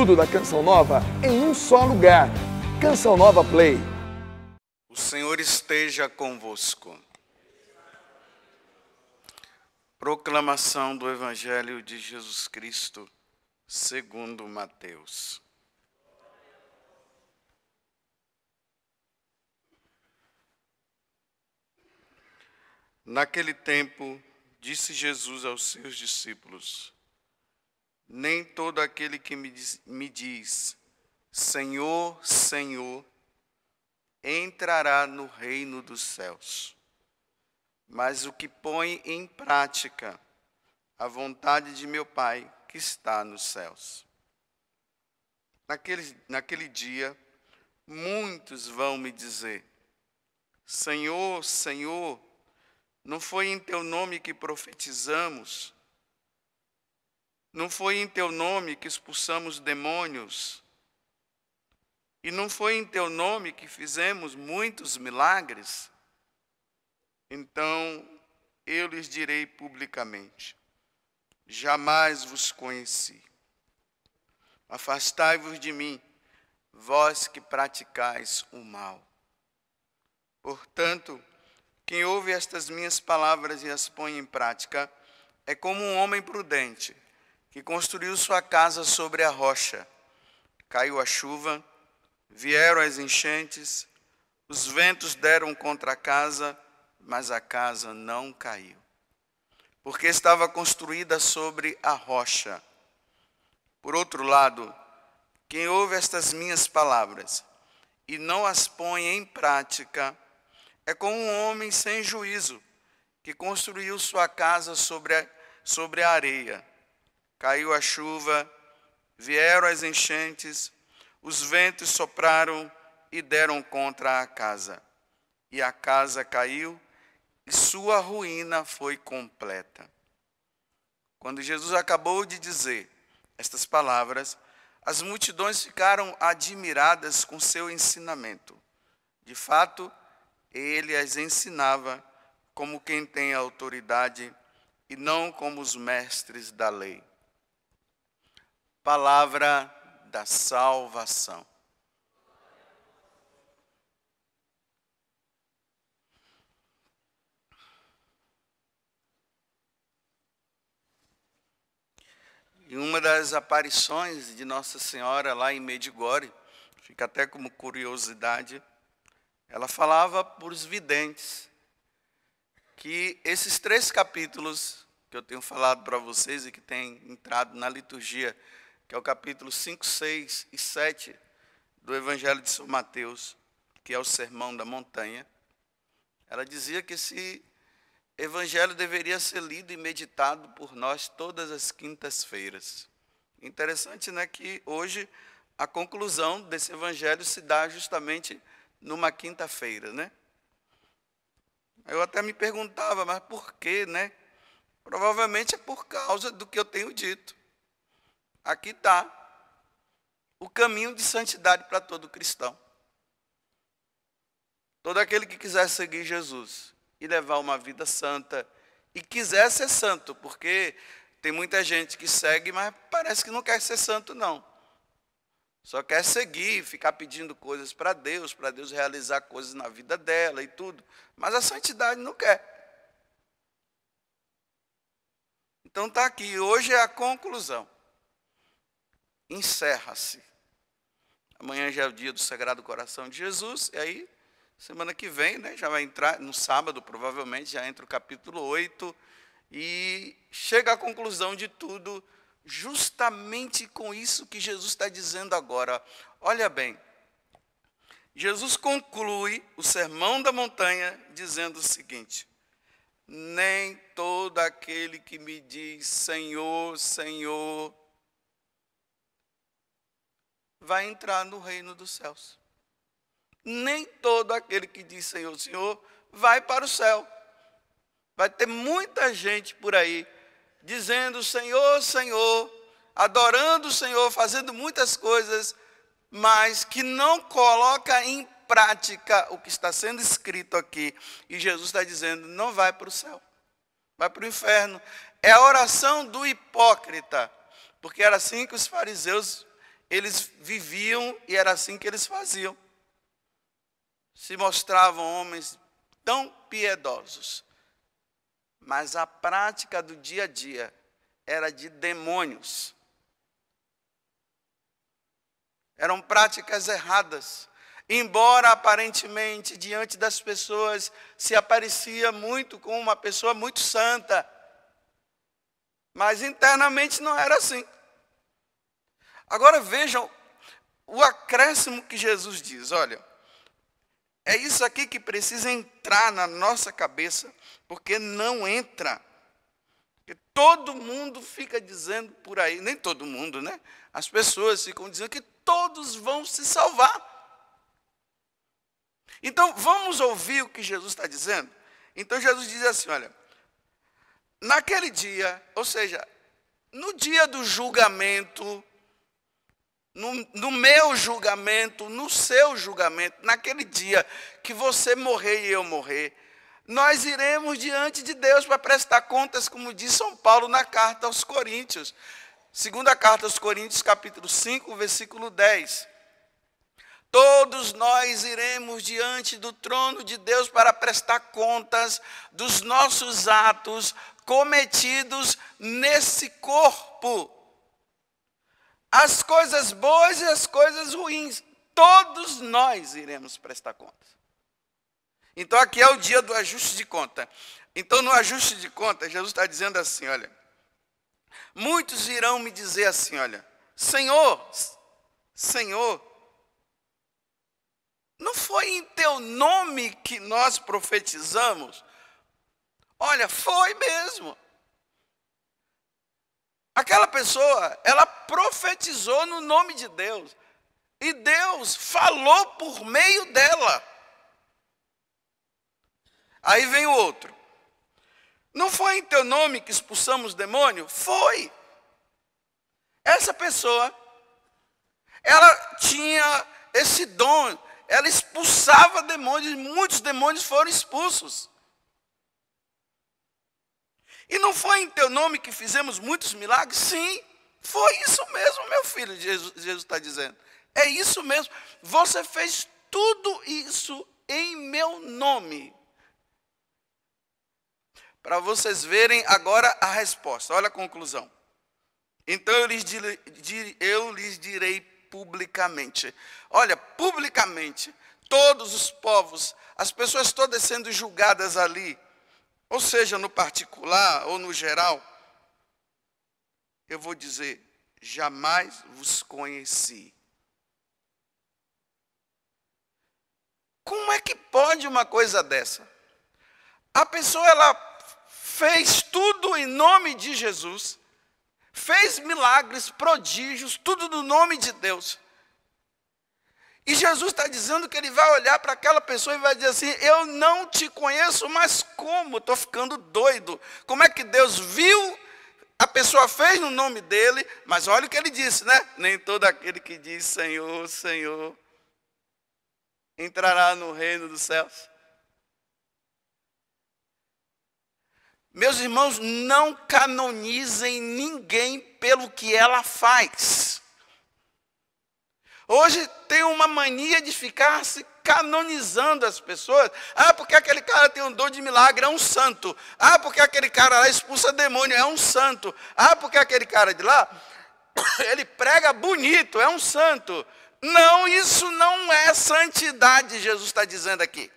Tudo da Canção Nova em um só lugar. Canção Nova Play. O Senhor esteja convosco. Proclamação do Evangelho de Jesus Cristo, segundo Mateus. Naquele tempo, disse Jesus aos seus discípulos: nem todo aquele que me diz, me diz, Senhor, Senhor, entrará no reino dos céus, mas o que põe em prática a vontade de meu Pai que está nos céus. Naquele, naquele dia, muitos vão me dizer: Senhor, Senhor, não foi em teu nome que profetizamos? Não foi em teu nome que expulsamos demônios, e não foi em teu nome que fizemos muitos milagres. Então eu lhes direi publicamente: jamais vos conheci. Afastai-vos de mim, vós que praticais o mal. Portanto, quem ouve estas minhas palavras e as põe em prática é como um homem prudente que construiu sua casa sobre a rocha. Caiu a chuva, vieram as enchentes, os ventos deram contra a casa, mas a casa não caiu, porque estava construída sobre a rocha. Por outro lado, quem ouve estas minhas palavras e não as põe em prática, é como um homem sem juízo que construiu sua casa sobre a, sobre a areia caiu a chuva, vieram as enchentes, os ventos sopraram e deram contra a casa. E a casa caiu, e sua ruína foi completa. Quando Jesus acabou de dizer estas palavras, as multidões ficaram admiradas com seu ensinamento. De fato, ele as ensinava como quem tem autoridade e não como os mestres da lei palavra da salvação. Em uma das aparições de Nossa Senhora lá em Medigore, fica até como curiosidade, ela falava para os videntes que esses três capítulos que eu tenho falado para vocês e que tem entrado na liturgia que é o capítulo 5, 6 e 7 do Evangelho de São Mateus, que é o Sermão da Montanha, ela dizia que esse evangelho deveria ser lido e meditado por nós todas as quintas-feiras. Interessante, né, que hoje a conclusão desse evangelho se dá justamente numa quinta-feira, né? Eu até me perguntava, mas por quê, né? Provavelmente é por causa do que eu tenho dito. Aqui está o caminho de santidade para todo cristão. Todo aquele que quiser seguir Jesus e levar uma vida santa, e quiser ser santo, porque tem muita gente que segue, mas parece que não quer ser santo, não. Só quer seguir, ficar pedindo coisas para Deus, para Deus realizar coisas na vida dela e tudo. Mas a santidade não quer. Então está aqui, hoje é a conclusão encerra-se. Amanhã já é o dia do Sagrado Coração de Jesus, e aí, semana que vem, né, já vai entrar, no sábado provavelmente, já entra o capítulo 8, e chega à conclusão de tudo, justamente com isso que Jesus está dizendo agora. Olha bem, Jesus conclui o Sermão da Montanha dizendo o seguinte: Nem todo aquele que me diz Senhor, Senhor, vai entrar no reino dos céus. Nem todo aquele que diz Senhor, Senhor, vai para o céu. Vai ter muita gente por aí dizendo Senhor, Senhor, adorando o Senhor, fazendo muitas coisas, mas que não coloca em prática o que está sendo escrito aqui. E Jesus está dizendo: não vai para o céu, vai para o inferno. É a oração do hipócrita, porque era assim que os fariseus eles viviam e era assim que eles faziam. Se mostravam homens tão piedosos, mas a prática do dia a dia era de demônios. Eram práticas erradas. Embora aparentemente diante das pessoas se aparecia muito com uma pessoa muito santa, mas internamente não era assim. Agora vejam o acréscimo que Jesus diz: olha, é isso aqui que precisa entrar na nossa cabeça, porque não entra. Porque todo mundo fica dizendo por aí, nem todo mundo, né? As pessoas ficam dizendo que todos vão se salvar. Então, vamos ouvir o que Jesus está dizendo? Então, Jesus diz assim: olha, naquele dia, ou seja, no dia do julgamento, no, no, meu julgamento, no seu julgamento, naquele dia que você morrer e eu morrer, nós iremos diante de Deus para prestar contas, como diz São Paulo na carta aos Coríntios. Segunda carta aos Coríntios, capítulo 5, versículo 10. Todos nós iremos diante do trono de Deus para prestar contas dos nossos atos cometidos nesse corpo as coisas boas e as coisas ruins. Todos nós iremos prestar conta. Então aqui é o dia do ajuste de conta. Então no ajuste de conta, Jesus está dizendo assim: olha, muitos irão me dizer assim: olha, Senhor, Senhor, não foi em teu nome que nós profetizamos? Olha, foi mesmo. Aquela pessoa, ela profetizou no nome de Deus. E Deus falou por meio dela. Aí vem o outro. Não foi em teu nome que expulsamos demônio? Foi. Essa pessoa, ela tinha esse dom, ela expulsava demônios, muitos demônios foram expulsos. E não foi em teu nome que fizemos muitos milagres? Sim, foi isso mesmo, meu filho, Jesus está dizendo. É isso mesmo. Você fez tudo isso em meu nome. Para vocês verem agora a resposta, olha a conclusão. Então eu lhes, direi, eu lhes direi publicamente: olha, publicamente, todos os povos, as pessoas todas sendo julgadas ali, ou seja, no particular ou no geral, eu vou dizer: jamais vos conheci. Como é que pode uma coisa dessa? A pessoa ela fez tudo em nome de Jesus, fez milagres, prodígios, tudo no nome de Deus. E Jesus está dizendo que ele vai olhar para aquela pessoa e vai dizer assim: Eu não te conheço, mas como? Estou ficando doido. Como é que Deus viu? A pessoa fez no nome dele, mas olha o que ele disse, né? Nem todo aquele que diz Senhor, Senhor, entrará no reino dos céus. Meus irmãos, não canonizem ninguém pelo que ela faz. Hoje tem uma mania de ficar se canonizando as pessoas. Ah, porque aquele cara tem um dom de milagre, é um santo. Ah, porque aquele cara lá expulsa demônio, é um santo. Ah, porque aquele cara de lá, ele prega bonito, é um santo. Não, isso não é santidade, Jesus está dizendo aqui.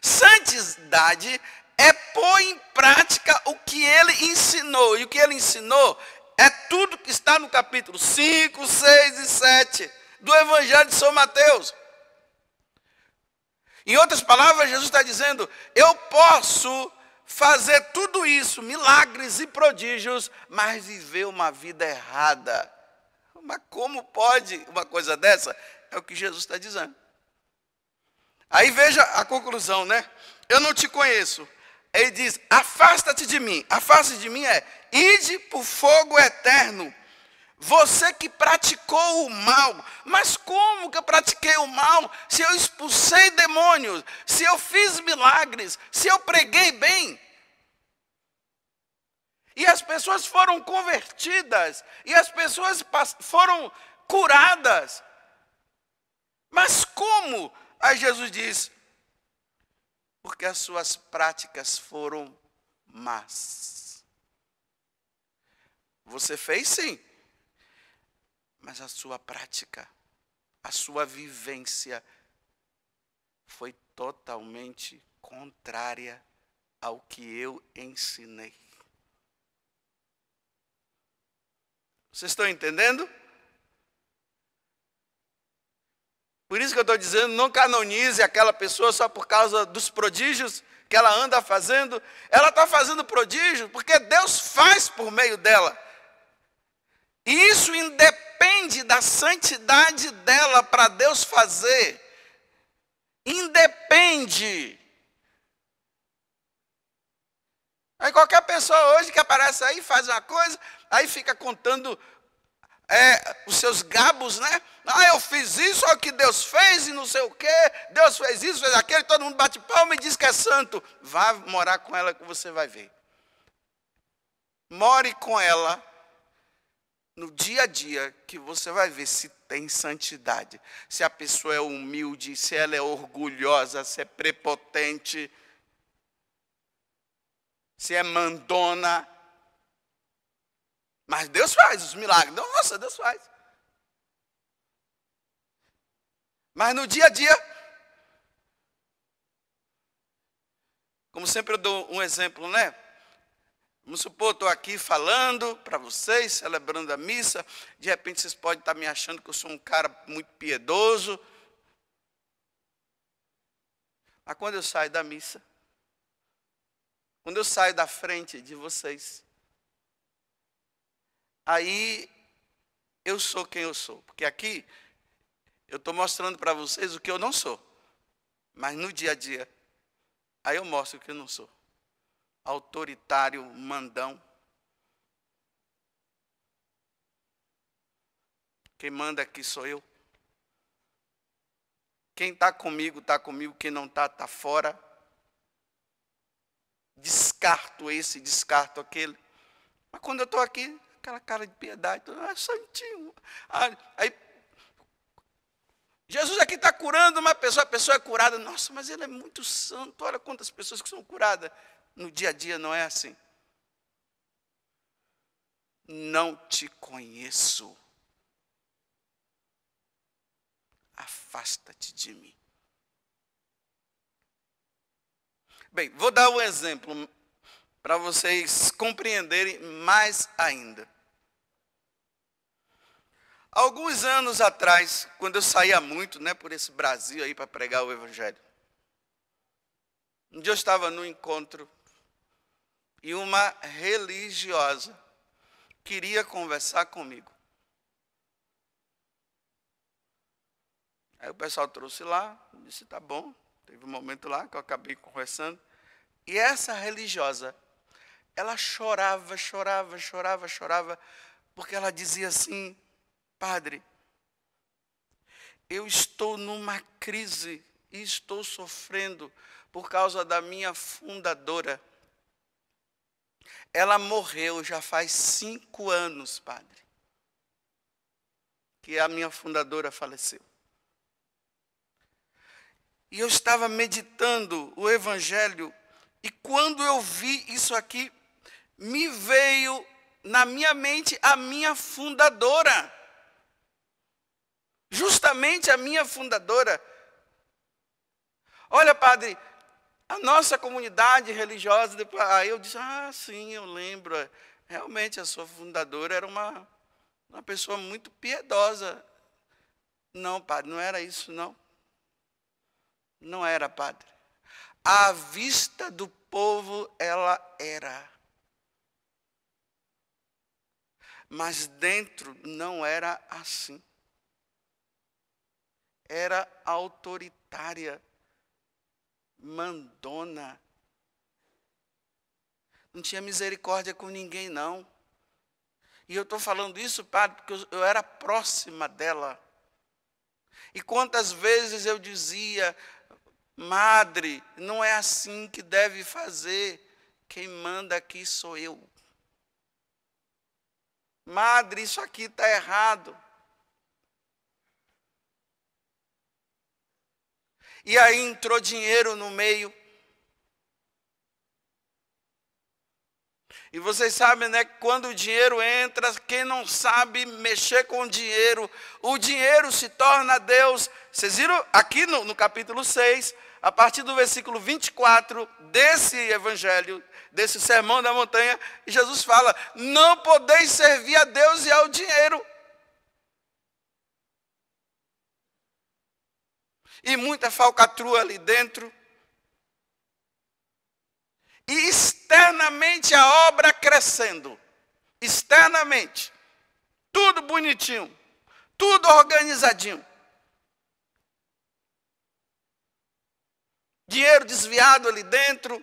Santidade é pôr em prática o que ele ensinou. E o que ele ensinou é tudo que está no capítulo 5, 6 e 7 do Evangelho de São Mateus. Em outras palavras, Jesus está dizendo: eu posso fazer tudo isso, milagres e prodígios, mas viver uma vida errada. Mas como pode uma coisa dessa? É o que Jesus está dizendo. Aí veja a conclusão, né? Eu não te conheço. Ele diz: afasta-te de mim. Afasta-te de mim é: Ide para o fogo eterno. Você que praticou o mal. Mas como que eu pratiquei o mal? Se eu expulsei demônios, se eu fiz milagres, se eu preguei bem. E as pessoas foram convertidas, e as pessoas foram curadas. Mas como? Aí Jesus diz: porque as suas práticas foram más. Você fez sim. Mas a sua prática, a sua vivência foi totalmente contrária ao que eu ensinei. Vocês estão entendendo? Por isso que eu estou dizendo, não canonize aquela pessoa só por causa dos prodígios que ela anda fazendo. Ela está fazendo prodígio porque Deus faz por meio dela. Isso independe da santidade dela para Deus fazer. Independe. Aí qualquer pessoa hoje que aparece aí, faz uma coisa, aí fica contando é, os seus gabos, né? Ah, eu fiz isso, olha o que Deus fez e não sei o quê, Deus fez isso, fez aquilo, todo mundo bate palma e diz que é santo. Vá morar com ela que você vai ver. More com ela no dia a dia que você vai ver se tem santidade, se a pessoa é humilde, se ela é orgulhosa, se é prepotente, se é mandona. Mas Deus faz os milagres. Nossa, Deus faz. Mas no dia a dia, como sempre eu dou um exemplo, né? Vamos supor, estou aqui falando para vocês, celebrando a missa, de repente vocês podem estar me achando que eu sou um cara muito piedoso. Mas quando eu saio da missa, quando eu saio da frente de vocês, aí eu sou quem eu sou. Porque aqui eu estou mostrando para vocês o que eu não sou. Mas no dia a dia, aí eu mostro o que eu não sou autoritário mandão. Quem manda aqui sou eu. Quem está comigo, está comigo. Quem não está, está fora. Descarto esse, descarto aquele. Mas quando eu estou aqui, aquela cara de piedade, tô, ah, santinho. Ah, aí, Jesus aqui está curando uma pessoa, a pessoa é curada. Nossa, mas ele é muito santo. Olha quantas pessoas que são curadas. No dia a dia não é assim. Não te conheço. Afasta-te de mim. Bem, vou dar um exemplo para vocês compreenderem mais ainda. Alguns anos atrás, quando eu saía muito, né, por esse Brasil aí para pregar o evangelho. Um dia eu estava num encontro e uma religiosa queria conversar comigo. Aí o pessoal trouxe lá, disse: tá bom. Teve um momento lá que eu acabei conversando. E essa religiosa, ela chorava, chorava, chorava, chorava, porque ela dizia assim: Padre, eu estou numa crise e estou sofrendo por causa da minha fundadora. Ela morreu já faz cinco anos, padre, que a minha fundadora faleceu. E eu estava meditando o Evangelho, e quando eu vi isso aqui, me veio na minha mente a minha fundadora. Justamente a minha fundadora. Olha, padre, a nossa comunidade religiosa, depois, aí eu disse, ah, sim, eu lembro. É. Realmente a sua fundadora era uma, uma pessoa muito piedosa. Não, padre, não era isso, não. Não era, padre. À vista do povo, ela era. Mas dentro não era assim. Era autoritária mandona. Não tinha misericórdia com ninguém, não. E eu estou falando isso, padre, porque eu era próxima dela. E quantas vezes eu dizia, madre, não é assim que deve fazer, quem manda aqui sou eu. Madre, isso aqui está errado. E aí entrou dinheiro no meio. E vocês sabem, né? Quando o dinheiro entra, quem não sabe mexer com o dinheiro, o dinheiro se torna Deus. Vocês viram aqui no, no capítulo 6, a partir do versículo 24 desse evangelho, desse sermão da montanha, Jesus fala: Não podeis servir a Deus e ao dinheiro. e muita falcatrua ali dentro. E externamente a obra crescendo. Externamente. Tudo bonitinho. Tudo organizadinho. Dinheiro desviado ali dentro.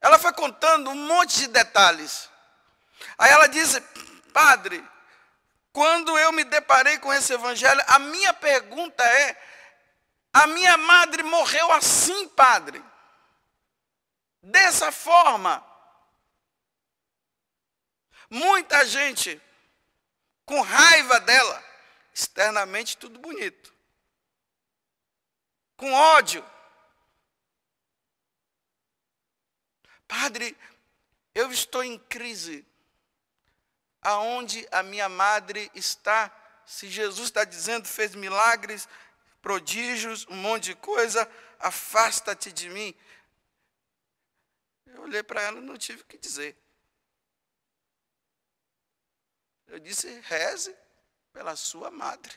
Ela foi contando um monte de detalhes. Aí ela disse: Padre, quando eu me deparei com esse evangelho, a minha pergunta é: a minha madre morreu assim, padre. Dessa forma. Muita gente com raiva dela, externamente tudo bonito. Com ódio. Padre, eu estou em crise. Aonde a minha madre está? Se Jesus está dizendo, fez milagres, prodígios, um monte de coisa, afasta-te de mim. Eu olhei para ela e não tive o que dizer. Eu disse: reze pela sua madre.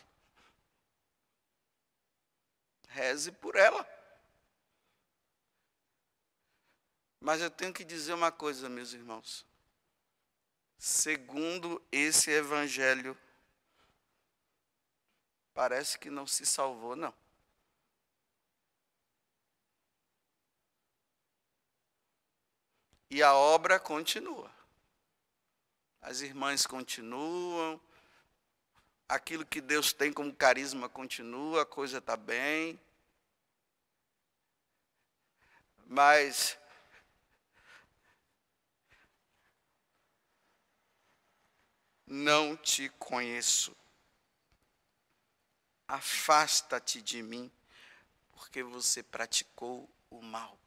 Reze por ela. Mas eu tenho que dizer uma coisa, meus irmãos. Segundo esse evangelho parece que não se salvou, não. E a obra continua. As irmãs continuam, aquilo que Deus tem como carisma continua, a coisa está bem. Mas não te conheço afasta-te de mim, porque você praticou o mal.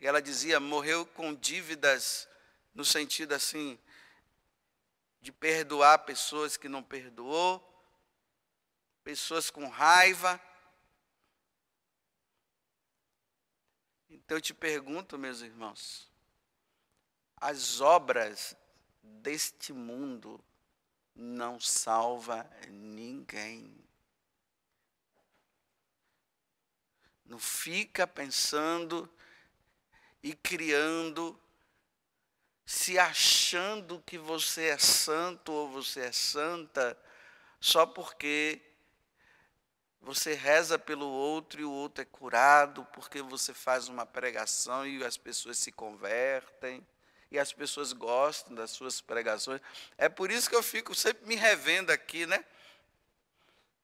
E ela dizia: morreu com dívidas, no sentido assim, de perdoar pessoas que não perdoou, pessoas com raiva. Então eu te pergunto, meus irmãos, as obras deste mundo, não salva ninguém. Não fica pensando e criando, se achando que você é santo ou você é santa, só porque você reza pelo outro e o outro é curado, porque você faz uma pregação e as pessoas se convertem e as pessoas gostam das suas pregações. É por isso que eu fico sempre me revendo aqui, né?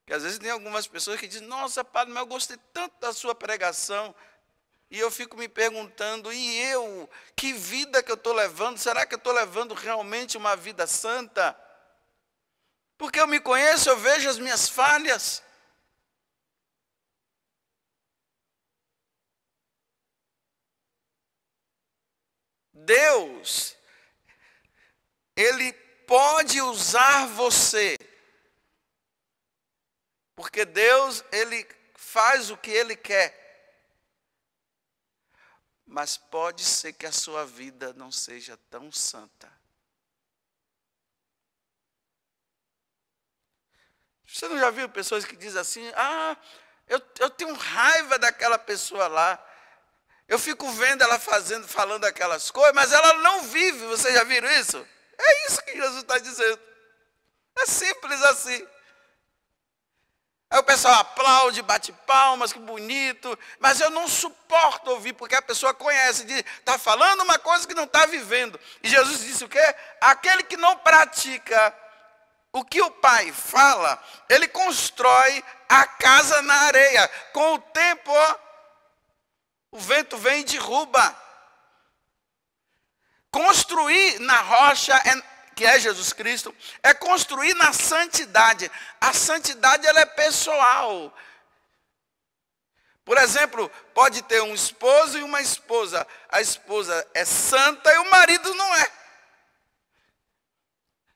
Que às vezes tem algumas pessoas que dizem: Nossa, padre, mas eu gostei tanto da sua pregação. E eu fico me perguntando: e eu? Que vida que eu estou levando? Será que eu estou levando realmente uma vida santa? Porque eu me conheço, eu vejo as minhas falhas. Deus, Ele pode usar você, porque Deus, Ele faz o que Ele quer, mas pode ser que a sua vida não seja tão santa. Você não já viu pessoas que dizem assim: ah, eu, eu tenho raiva daquela pessoa lá. Eu fico vendo ela fazendo, falando aquelas coisas, mas ela não vive. Vocês já viram isso? É isso que Jesus está dizendo. É simples assim. Aí o pessoal aplaude, bate palmas, que bonito, mas eu não suporto ouvir, porque a pessoa conhece, está falando uma coisa que não está vivendo. E Jesus disse o quê? Aquele que não pratica o que o pai fala, ele constrói a casa na areia, com o tempo ó, o vento vem e derruba. Construir na rocha, é, que é Jesus Cristo, é construir na santidade. A santidade ela é pessoal. Por exemplo, pode ter um esposo e uma esposa. A esposa é santa e o marido não é.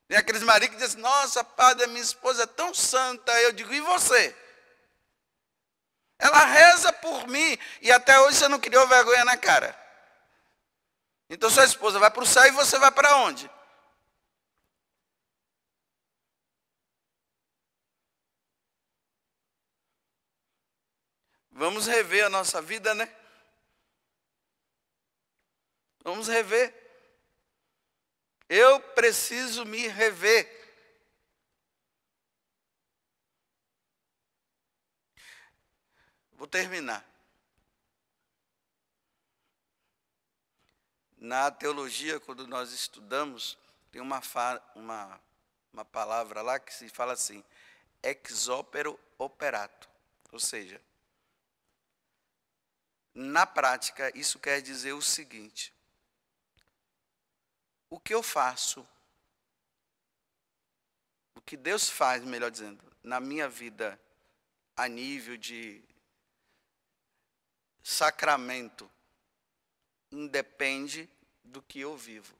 Tem aqueles maridos que dizem, nossa, padre, minha esposa é tão santa. Eu digo, e você? Ela reza por mim e até hoje você não criou vergonha na cara. Então sua esposa vai para o céu e você vai para onde? Vamos rever a nossa vida, né? Vamos rever. Eu preciso me rever. Vou terminar. Na teologia, quando nós estudamos, tem uma, uma, uma palavra lá que se fala assim, ex opero operato. Ou seja, na prática, isso quer dizer o seguinte: o que eu faço, o que Deus faz, melhor dizendo, na minha vida, a nível de sacramento independe do que eu vivo.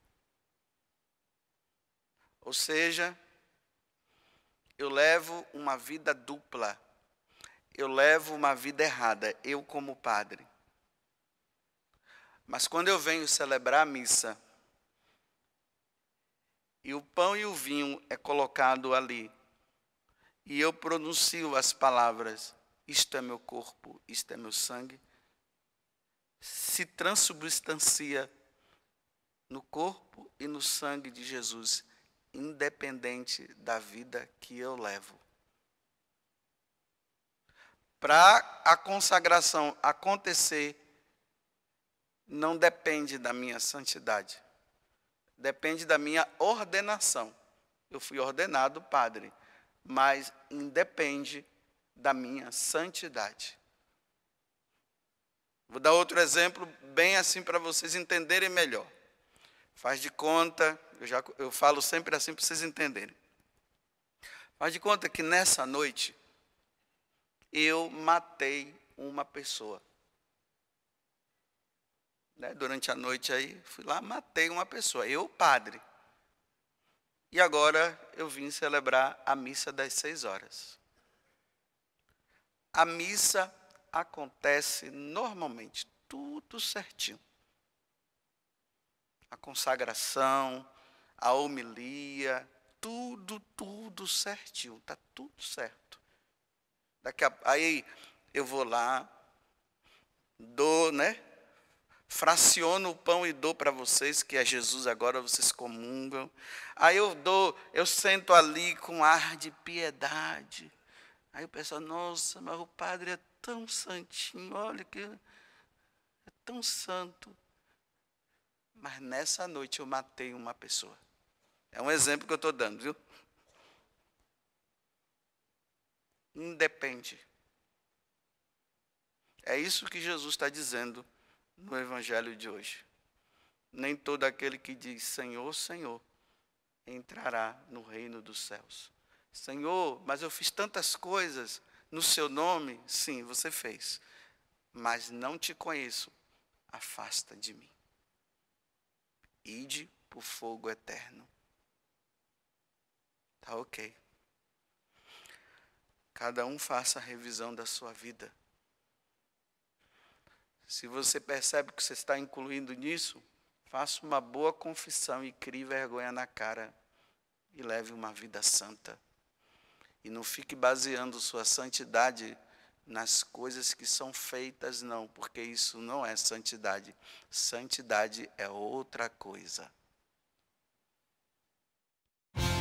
Ou seja, eu levo uma vida dupla. Eu levo uma vida errada, eu como padre. Mas quando eu venho celebrar a missa, e o pão e o vinho é colocado ali, e eu pronuncio as palavras: isto é meu corpo, isto é meu sangue se transubstancia no corpo e no sangue de Jesus, independente da vida que eu levo. Para a consagração acontecer, não depende da minha santidade, depende da minha ordenação. Eu fui ordenado padre, mas independe da minha santidade. Vou dar outro exemplo bem assim para vocês entenderem melhor. Faz de conta, eu, já, eu falo sempre assim para vocês entenderem. Faz de conta que nessa noite eu matei uma pessoa. Né? Durante a noite aí, fui lá, matei uma pessoa. Eu, padre. E agora eu vim celebrar a missa das seis horas. A missa acontece normalmente, tudo certinho. A consagração, a homilia, tudo, tudo certinho, tá tudo certo. Daqui a, aí eu vou lá, dou, né? Fraciono o pão e dou para vocês, que é Jesus agora, vocês comungam. Aí eu dou, eu sento ali com ar de piedade. Aí o pessoal, nossa, mas o padre é tão santinho, olha que é tão santo. Mas nessa noite eu matei uma pessoa. É um exemplo que eu estou dando, viu? Independe. É isso que Jesus está dizendo no Evangelho de hoje. Nem todo aquele que diz Senhor, Senhor entrará no reino dos céus. Senhor, mas eu fiz tantas coisas no seu nome? Sim, você fez. Mas não te conheço. Afasta de mim. Ide o fogo eterno. Tá ok. Cada um faça a revisão da sua vida. Se você percebe que você está incluindo nisso, faça uma boa confissão e crie vergonha na cara e leve uma vida santa. E não fique baseando sua santidade nas coisas que são feitas, não, porque isso não é santidade. Santidade é outra coisa.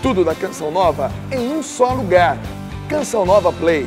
Tudo da Canção Nova em um só lugar. Canção Nova Play.